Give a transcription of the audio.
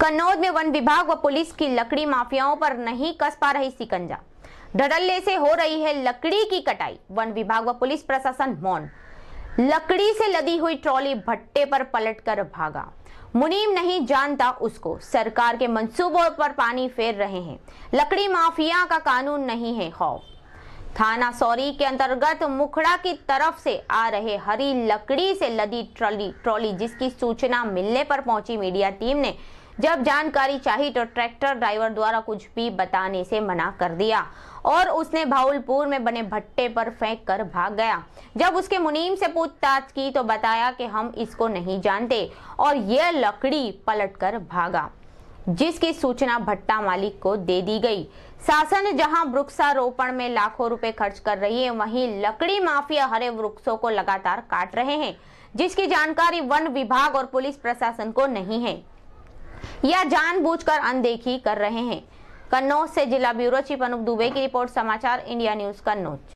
कन्नौज में वन विभाग व पुलिस की लकड़ी माफियाओं पर नहीं कस पा रही सिकंजा धड़ल्ले से हो रही है लकड़ी की कटाई वन विभाग व पुलिस प्रशासन मौन लकड़ी से लदी हुई ट्रॉली भट्टे पर पलटकर भागा मुनीम नहीं जानता उसको सरकार के मंसूबों पर पानी फेर रहे हैं लकड़ी माफिया का कानून नहीं है खौफ थाना सौरी के अंतर्गत मुखड़ा की तरफ से आ रहे हरी लकड़ी से लदी ट्रॉली ट्रॉली जिसकी सूचना मिलने पर पहुंची मीडिया टीम ने जब जानकारी चाहिए तो ट्रैक्टर ड्राइवर द्वारा कुछ भी बताने से मना कर दिया और उसने भाउलपुर में बने भट्टे पर फेंक कर भाग गया जब उसके मुनीम से पूछताछ की तो बताया कि हम इसको नहीं जानते और यह लकड़ी पलट कर भागा जिसकी सूचना भट्टा मालिक को दे दी गई शासन जहां वृक्षारोपण में लाखों रुपए खर्च कर रही है वहीं लकड़ी माफिया हरे वृक्षों को लगातार काट रहे हैं जिसकी जानकारी वन विभाग और पुलिस प्रशासन को नहीं है या जानबूझकर अनदेखी कर रहे हैं कन्नौज से जिला ब्यूरो चीफ अनुप दुबे की रिपोर्ट समाचार इंडिया न्यूज कन्नौज